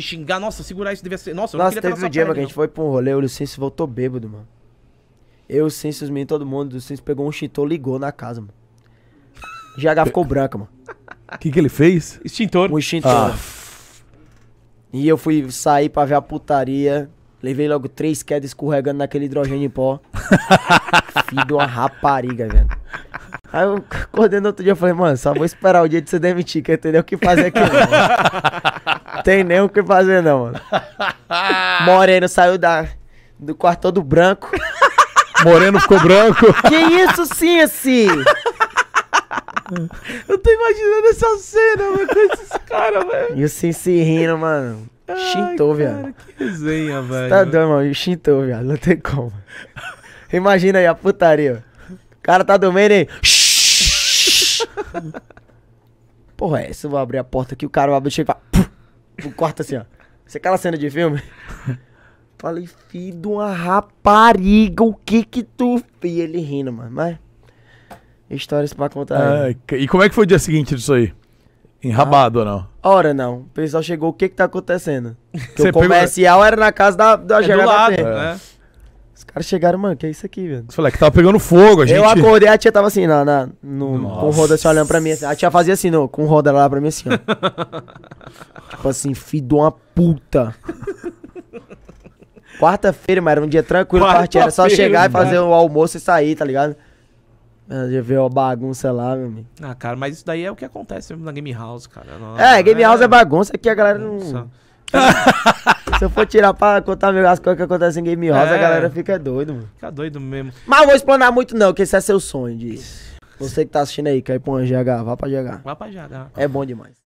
se xingar. Nossa, segurar isso devia ser. Nossa, eu Nossa, não teve um dia, mano, que a gente foi pra um rolê, o Lucense voltou bêbado, mano. Eu, o Senso, os meninos, todo mundo. O Lucense pegou um extintor, ligou na casa, mano. GH ficou branca, mano. O que, que ele fez? Extintor. Um extintor. Ah. E eu fui sair pra ver a putaria. Levei logo três quedas escorregando naquele hidrogênio em pó. Filho de uma rapariga, velho. Aí eu acordei no outro dia e falei, mano, só vou esperar o dia de você demitir, que eu entendeu o que fazer aqui. Tem nem o que fazer, não, mano. Moreno saiu da, do quarto todo branco. Moreno ficou branco. Que isso, sim, assim? Eu tô imaginando essa cena, mano, com esses caras, velho. E o Cinci rindo, mano. Xintou, viado. Que resenha, tá velho. Tá doido, mano. Xintou, viado. Não tem como. Imagina aí a putaria. O cara tá dormindo e. Porra, é, se eu vou abrir a porta aqui, o cara vai abrir e fala. Tipo, corta assim, ó. Você aquela cena de filme? Falei, filho de uma rapariga, o que que tu... E ele rindo, mano, mas... Histórias pra contar ah, E como é que foi o dia seguinte disso aí? Enrabado ah, ou não? Hora não. O pessoal chegou, o que que tá acontecendo? o comercial pegou... era na casa da, da é do lado, né? Os caras chegaram, mano, que é isso aqui, velho? Você falou que tava pegando fogo, a gente. Eu acordei, a tia tava assim, na, na no, com roda assim, olhando pra mim. Assim. A tia fazia assim, no, com roda lá pra mim assim, ó. tipo assim, filho de uma puta. Quarta-feira, mas era um dia tranquilo, quarta era só chegar e fazer né? o almoço e sair, tá ligado? Já veio a bagunça lá, meu amigo. Ah, cara, mas isso daí é o que acontece na Game House, cara. Não, é, Game é... House é, é. bagunça que a galera não. Nossa. Se eu for tirar pra contar as coisas que acontecem em Game Rosa, é. a galera fica doido, mano. Fica doido mesmo. Mas eu vou explanar muito não, que esse é seu sonho Você que tá assistindo aí, quer ir pra um GH, vá pra GH. Vá pra GH. É bom demais.